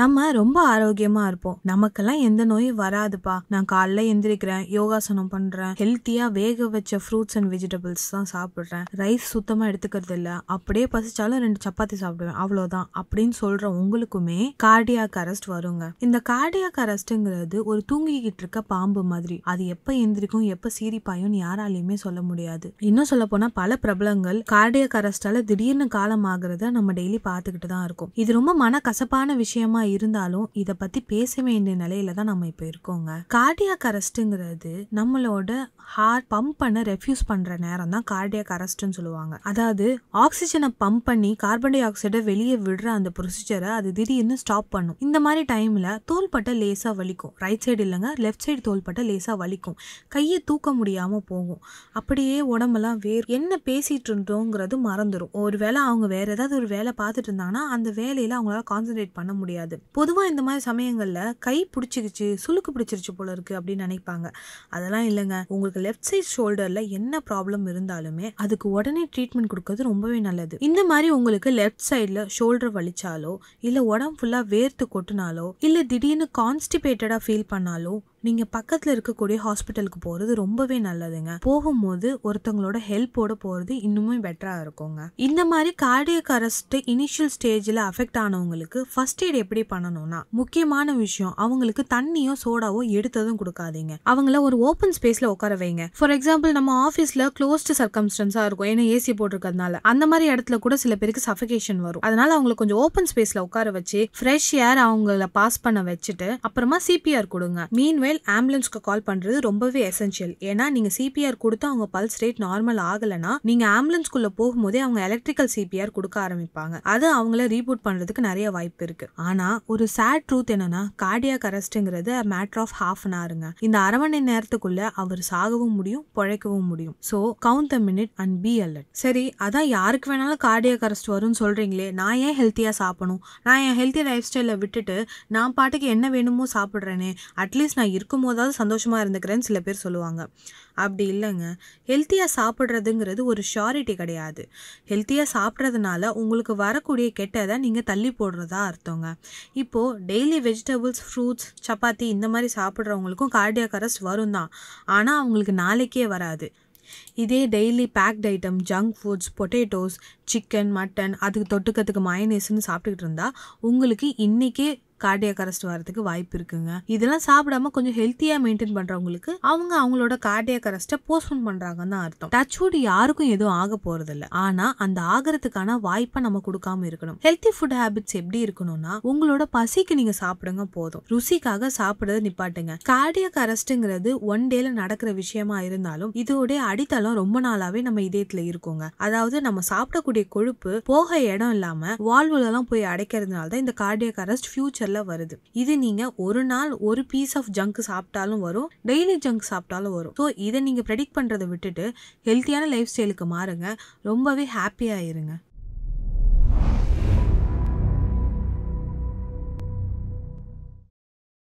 நம்ம ரொம்ப ஆரோக்கியமா இருப்போம் நமக்கெல்லாம் எந்த நோயும் வராதுப்பா நான் காலைல எந்திரிக்கிறேன் யோகாசனம் பண்றேன் ஹெல்த்தியா வேக வச்ச ஃப்ரூட்ஸ் அண்ட் வெஜிடபிள்ஸ் தான் சாப்பிட்றேன் ரைஸ் சுத்தமா எடுத்துக்கிறது இல்ல அப்படியே பசிச்சாலும் ரெண்டு சப்பாத்தி சாப்பிடுவேன் அவ்வளவுதான் அப்படின்னு சொல்ற உங்களுக்குமே கார்டியாக் அரெஸ்ட் வருங்க இந்த கார்டியாக் அரெஸ்ட்ங்கிறது ஒரு தூங்கிக்கிட்டு இருக்க பாம்பு மாதிரி அது எப்ப எந்திரிக்கும் எப்ப சீரிப்பாயும்னு யாராலையுமே சொல்ல முடியாது இன்னும் சொல்ல போனா பல பிரபலங்கள் கார்டியாக் அரெஸ்டால திடீர்னு காலம் ஆகுறத நம்ம டெய்லி பார்த்துக்கிட்டு தான் இருக்கும் இது ரொம்ப மன கசப்பான விஷயமா காரணமாக இருந்தாலும் இதை பற்றி பேச வேண்டிய நிலையில தான் நம்ம இப்போ இருக்கோங்க கார்டியாக் அரெஸ்ட்டுங்கிறது நம்மளோட ஹார்ட் பம்ப் பண்ண ரெஃப்யூஸ் பண்ணுற நேரம் தான் கார்டியாக் அரெஸ்ட்னு சொல்லுவாங்க அதாவது ஆக்சிஜனை பம்ப் பண்ணி கார்பன் டை ஆக்சைடை வெளியே விடுற அந்த ப்ரொசீஜரை அது திடீர்னு ஸ்டாப் பண்ணும் இந்த மாதிரி டைமில் தோல்பட்ட லேசாக வலிக்கும் ரைட் சைடு இல்லைங்க லெஃப்ட் சைடு தோல்பட்ட லேசாக வலிக்கும் கையை தூக்க முடியாமல் போகும் அப்படியே உடம்பெல்லாம் வேறு என்ன பேசிகிட்டு இருந்தோங்கிறது மறந்துடும் ஒரு வேளை அவங்க வேறு ஏதாவது ஒரு வேலை பார்த்துட்டு இருந்தாங்கன்னா அந்த வேலையில் அவங்களால கான்சென்ட்ரேட் பண்ண முடியாது முடியாது பொதுவாக இந்த மாதிரி சமயங்களில் கை பிடிச்சிக்கிச்சு சுழுக்கு பிடிச்சிருச்சு போல இருக்குது அப்படின்னு நினைப்பாங்க அதெல்லாம் இல்லைங்க உங்களுக்கு லெஃப்ட் சைட் ஷோல்டரில் என்ன ப்ராப்ளம் இருந்தாலுமே அதுக்கு உடனே ட்ரீட்மெண்ட் கொடுக்கறது ரொம்பவே நல்லது இந்த மாதிரி உங்களுக்கு லெஃப்ட் சைடில் ஷோல்டர் வலிச்சாலோ இல்லை உடம்பு ஃபுல்லாக வேர்த்து கொட்டினாலோ இல்லை திடீர்னு கான்ஸ்டிபேட்டடாக ஃபீல் பண்ணாலோ நீங்கள் பக்கத்தில் இருக்கக்கூடிய ஹாஸ்பிட்டலுக்கு போகிறது ரொம்பவே நல்லதுங்க போகும்போது ஒருத்தவங்களோட ஹெல்ப்போட போகிறது இன்னுமே பெட்டராக இருக்குங்க இந்த மாதிரி கார்டியக் அரெஸ்ட் இனிஷியல் ஸ்டேஜில் அஃபெக்ட் ஆனவங்களுக்கு ஃபர்ஸ்ட் எய்ட் எப்படி பண்ணணும்னா முக்கியமான விஷயம் அவங்களுக்கு தண்ணியோ சோடாவோ எடுத்ததும் கொடுக்காதீங்க அவங்கள ஒரு ஓப்பன் ஸ்பேஸில் உட்கார வைங்க ஃபார் எக்ஸாம்பிள் நம்ம ஆஃபீஸில் க்ளோஸ்டு சர்க்கம்ஸ்டன்ஸா இருக்கும் ஏன்னா ஏசி போட்டிருக்கிறதுனால அந்த மாதிரி இடத்துல கூட சில பேருக்கு சஃபிகேஷன் வரும் அதனால அவங்களை கொஞ்சம் ஓப்பன் ஸ்பேஸில் உட்கார வச்சு ஃப்ரெஷ் ஏர் அவங்கள பாஸ் பண்ண வச்சுட்டு அப்புறமா சிபிஆர் கொடுங்க மீன்வே இனிமேல் ஆம்புலன்ஸ்க்கு கால் பண்ணுறது ரொம்பவே எசென்ஷியல் ஏன்னா நீங்கள் சிபிஆர் கொடுத்து அவங்க பல்ஸ் ரேட் நார்மல் ஆகலைன்னா நீங்கள் ஆம்புலன்ஸ்குள்ளே போகும்போதே அவங்க எலக்ட்ரிக்கல் சிபிஆர் கொடுக்க ஆரம்பிப்பாங்க அது அவங்கள ரீபூட் பண்றதுக்கு நிறைய வாய்ப்பு இருக்கு ஆனால் ஒரு சேட் ட்ரூத் என்னன்னா கார்டியாக் அரெஸ்ட்டுங்கிறது மேட்ரு ஆஃப் ஹாஃப் அன் ஆருங்க இந்த அரை மணி நேரத்துக்குள்ள அவர் சாகவும் முடியும் பிழைக்கவும் முடியும் so count the minute and be alert சரி அதான் யாருக்கு வேணாலும் கார்டியாக் அரெஸ்ட் வரும்னு சொல்கிறீங்களே நான் ஏன் ஹெல்த்தியாக சாப்பிடணும் நான் என் ஹெல்த்தி லைஃப் ஸ்டைலை விட்டுட்டு நான் பாட்டுக்கு என்ன வேணுமோ சாப்பிட்றேனே அட்லீஸ்ட் நான் இருக்கும் போதாவது சந்தோஷமாக இருந்துக்கிறேன்னு சில பேர் சொல்லுவாங்க அப்படி இல்லைங்க ஹெல்த்தியாக சாப்பிட்றதுங்கிறது ஒரு ஷாரிட்டி கிடையாது ஹெல்த்தியாக சாப்பிட்றதுனால உங்களுக்கு வரக்கூடிய கெட்டதை நீங்கள் தள்ளி போடுறதா அர்த்தங்க இப்போது டெய்லி வெஜிடபிள்ஸ் ஃப்ரூட்ஸ் சப்பாத்தி இந்த மாதிரி சாப்பிட்றவங்களுக்கும் கார்டியாக் அரெஸ்ட் வரும் தான் ஆனால் அவங்களுக்கு நாளைக்கே வராது இதே daily baked item junk foods potatoes chicken mutton அதுக்கு தொட்டுக்கிறதுக்கு மயனேஸ்ன்னு சாப்பிட்டுக்கிட்டு இருந்தால் உங்களுக்கு இன்றைக்கே கார்டியாக் அரெஸ்ட் வரதுக்கு வாய்ப்பு இருக்குங்க இதெல்லாம் சாப்பிடாம கொஞ்சம் ஹெல்த்தியா மெயின்டைன் பண்றவங்களுக்கு அவங்க அவங்களோட கார்டியாக் அரெஸ்ட்டை போஸ்ட்போன் பண்றாங்கன்னு அர்த்தம் டச்வுட் யாருக்கும் எதுவும் ஆக போறது இல்ல ஆனா அந்த ஆகிறதுக்கான வாய்ப்பை நம்ம கொடுக்காம இருக்கணும் ஹெல்த்தி ஃபுட் ஹேபிட்ஸ் எப்படி இருக்கணும்னா உங்களோட பசிக்கு நீங்க சாப்பிடுங்க போதும் ருசிக்காக சாப்பிடுறது நிப்பாட்டுங்க கார்டியக் அரெஸ்ட்ங்கிறது ஒன் டேல நடக்கிற விஷயமா இருந்தாலும் இதோடைய அடித்தளம் ரொம்ப நாளாவே நம்ம இதயத்துல இருக்குங்க அதாவது நம்ம சாப்பிடக்கூடிய கொழுப்பு போக இடம் இல்லாம வால்வுல எல்லாம் போய் அடைக்கிறதுனால தான் இந்த கார்டியக் அரெஸ்ட் ஃபியூச்சர்ல கலரில் வருது இது நீங்கள் ஒரு நாள் ஒரு பீஸ் ஆஃப் ஜங்க் சாப்பிட்டாலும் வரும் டெய்லி ஜங்க் சாப்பிட்டாலும் வரும் ஸோ இதை நீங்கள் ப்ரெடிக்ட் பண்றதை விட்டுட்டு ஹெல்த்தியான லைஃப் ஸ்டைலுக்கு மாறுங்க ரொம்பவே ஹாப்பியாக இருங்க